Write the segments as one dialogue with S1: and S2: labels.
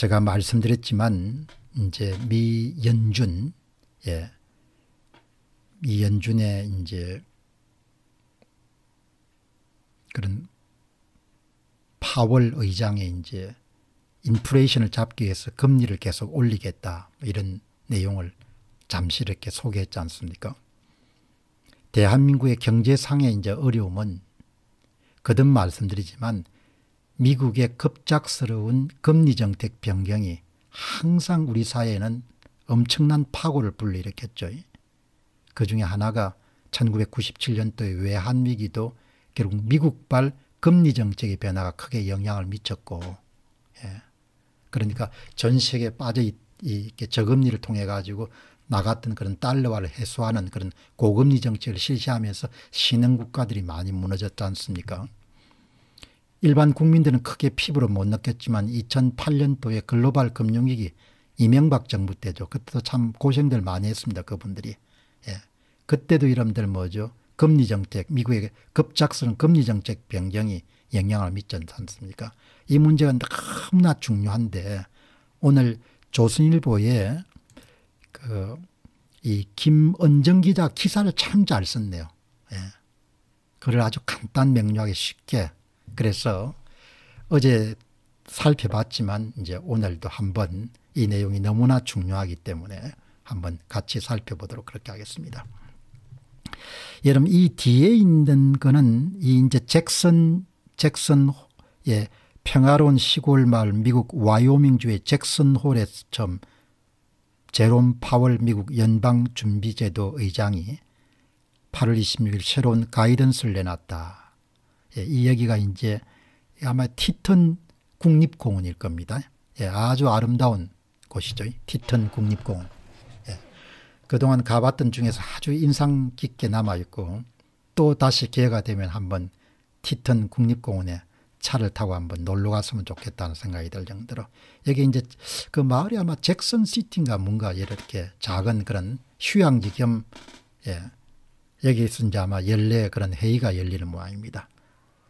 S1: 제가 말씀드렸지만 이제 미연준 예. 미연준의 이제 그런 파월 의장의 이제 인플레이션을 잡기 위해서 금리를 계속 올리겠다 이런 내용을 잠시 이렇게 소개했지 않습니까? 대한민국의 경제상의 이제 어려움은 거듭 말씀드리지만 미국의 급작스러운 금리 정책 변경이 항상 우리 사회에는 엄청난 파고를 불러일으켰죠. 그 중에 하나가 1997년도의 외환위기도 결국 미국발 금리 정책의 변화가 크게 영향을 미쳤고 예. 그러니까 전 세계에 빠져 이게 저금리를 통해 가지고 나갔던 그런 달러화를 해소하는 그런 고금리 정책을 실시하면서 신흥 국가들이 많이 무너졌지 않습니까? 일반 국민들은 크게 피부로 못 느꼈지만 2008년도에 글로벌 금융위기 이명박 정부 때죠. 그때도 참 고생들 많이 했습니다. 그분들이. 예. 그때도 이름들 뭐죠. 금리 정책 미국의 급작스러운 금리 정책 변경이 영향을 미쳤지 않습니까. 이 문제가 너무나 중요한데 오늘 조선일보에 그 이 김은정 기자 기사를 참 잘 썼네요. 예. 글을 아주 간단 명료하게 쉽게 그래서 어제 살펴봤지만 이제 오늘도 한번 이 내용이 너무나 중요하기 때문에 한번 같이 살펴보도록 그렇게 하겠습니다. 여러분 이 뒤에 있는 거는 이 이제 잭슨 잭슨의 예, 평화로운 시골 마을 미국 와이오밍주의 잭슨 홀에 점 제롬 파월 미국 연방준비제도 의장이 8월 26일 새로운 가이던스를 내놨다. 예, 이얘기가 이제 아마 티튼 국립공원일 겁니다. 예, 아주 아름다운 곳이죠. 티튼 국립공원. 예, 그동안 가봤던 중에서 아주 인상 깊게 남아있고 또 다시 기회가 되면 한번 티튼 국립공원에 차를 타고 한번 놀러 갔으면 좋겠다는 생각이 들 정도로 여기 이제 그 마을이 아마 잭슨 시티인가 뭔가 이렇게 작은 그런 휴양지 겸 예, 여기서 이제 아마 연례 그런 회의가 열리는 모양입니다.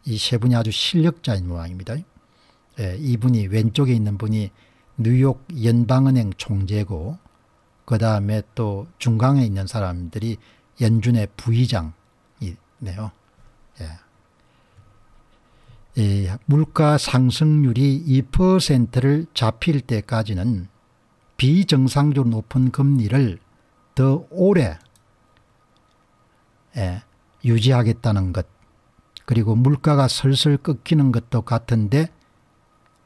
S1: 이세 분이 아주 실력자인 모양입니다. 예, 이분이 왼쪽에 있는 분이 뉴욕 연방은행 총재고 그 다음에 또 중간에 있는 사람들이 연준의 부의장이네요. 예. 예, 물가 상승률이 2%를 잡힐 때까지는 비정상적으로 높은 금리를 더 오래 예, 유지하겠다는 것 그리고 물가가 슬슬 꺾이는 것도 같은데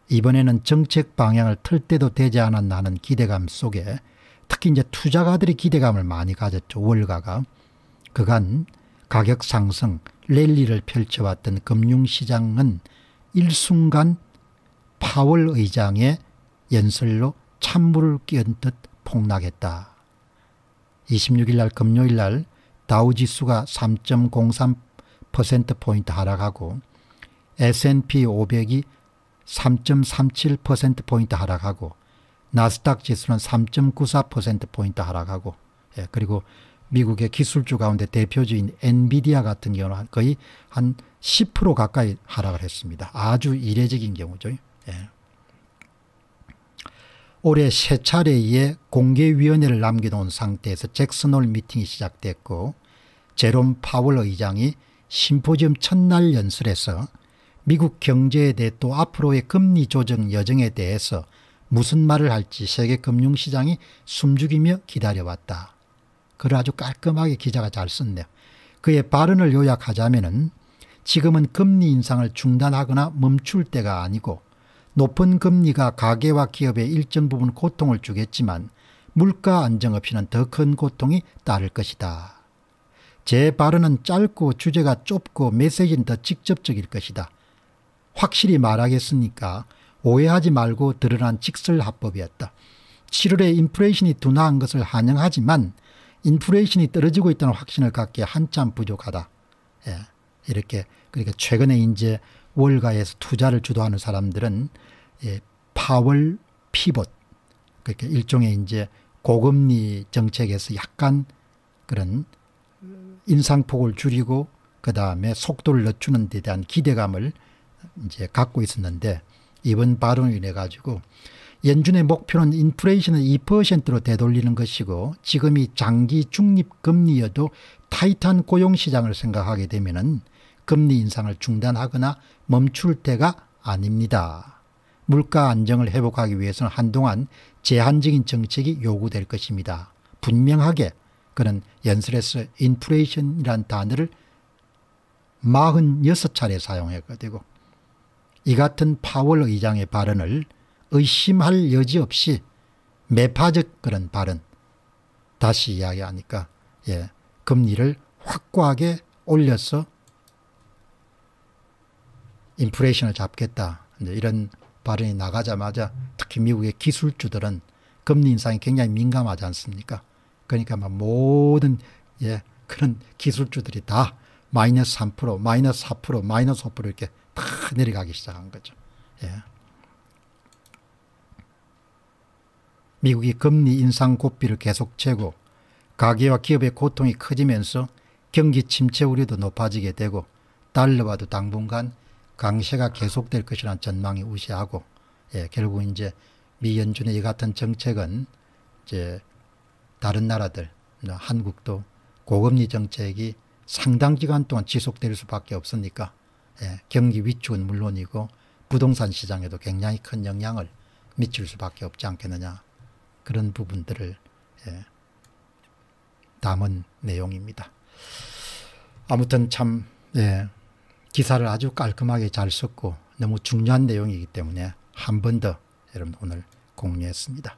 S1: 이번에는 정책 방향을 틀 때도 되지 않았나 하는 기대감 속에 특히 이제 투자가들이 기대감을 많이 가졌죠. 월가가. 그간 가격 상승, 랠리를 펼쳐왔던 금융시장은 일순간 파월 의장의 연설로 찬물을 끼얹 듯 폭락했다. 26일 날 금요일 날 다우지수가 3.03% 3.8%포인트 하락하고 S&P 500이 3.37%포인트 하락하고 나스닥 지수는 3.94%포인트 하락하고 예, 그리고 미국의 기술주 가운데 대표주인 엔비디아 같은 경우는 거의 한 10% 가까이 하락을 했습니다. 아주 이례적인 경우죠. 예. 올해 세 차례의 공개위원회를 남겨놓은 상태에서 잭슨홀 미팅이 시작됐고 제롬 파월 의장이 심포지엄 첫날 연설에서 미국 경제에 대해 또 앞으로의 금리 조정 여정에 대해서 무슨 말을 할지 세계 금융시장이 숨죽이며 기다려왔다. 그를 아주 깔끔하게 기자가 잘 썼네요. 그의 발언을 요약하자면은 지금은 금리 인상을 중단하거나 멈출 때가 아니고 높은 금리가 가계와 기업에 일정 부분 고통을 주겠지만 물가 안정 없이는 더 큰 고통이 따를 것이다. 제 발언은 짧고 주제가 좁고 메시지는 더 직접적일 것이다. 확실히 말하겠으니까 오해하지 말고 드러난 직설화법이었다. 7월에 인플레이션이 둔화한 것을 환영하지만 인플레이션이 떨어지고 있다는 확신을 갖기에 한참 부족하다. 예, 이렇게 그러니까 최근에 이제 월가에서 투자를 주도하는 사람들은 예, 파월 피봇 그러니까 일종의 이제 고금리 정책에서 약간 그런 인상폭을 줄이고 그 다음에 속도를 늦추는 데 대한 기대감을 이제 갖고 있었는데 이번 발언을로 인해 가지고 연준의 목표는 인플레이션을 2%로 되돌리는 것이고 지금이 장기 중립금리여도 타이탄 고용시장을 생각하게 되면 금리 인상을 중단하거나 멈출 때가 아닙니다. 물가 안정을 회복하기 위해서는 한동안 제한적인 정책이 요구될 것입니다. 분명하게 그는 연설에서 인플레이션이란 단어를 46차례 사용했거든고이 같은 파월 의장의 발언을 의심할 여지 없이 매파적 그런 발언 다시 이야기하니까 예, 금리를 확고하게 올려서 인플레이션을 잡겠다 이런 발언이 나가자마자 특히 미국의 기술주들은 금리 인상이 굉장히 민감하지 않습니까? 그러니까 막 모든 예, 그런 기술주들이 다 마이너스 3%, 마이너스 4%, 마이너스 5% 이렇게 다 내려가기 시작한 거죠. 예. 미국이 금리 인상 고삐를 계속 채고 가계와 기업의 고통이 커지면서 경기 침체 우려도 높아지게 되고 달러와도 당분간 강세가 계속될 것이라는 전망이 우세하고 예, 결국 이제 미 연준의 이 같은 정책은 이제 다른 나라들, 뭐 한국도 고금리 정책이 상당 기간 동안 지속될 수밖에 없으니까 예, 경기 위축은 물론이고 부동산 시장에도 굉장히 큰 영향을 미칠 수밖에 없지 않겠느냐 그런 부분들을 예, 담은 내용입니다. 아무튼 참 예, 기사를 아주 깔끔하게 잘 썼고 너무 중요한 내용이기 때문에 한 번 더 여러분 오늘 공유했습니다.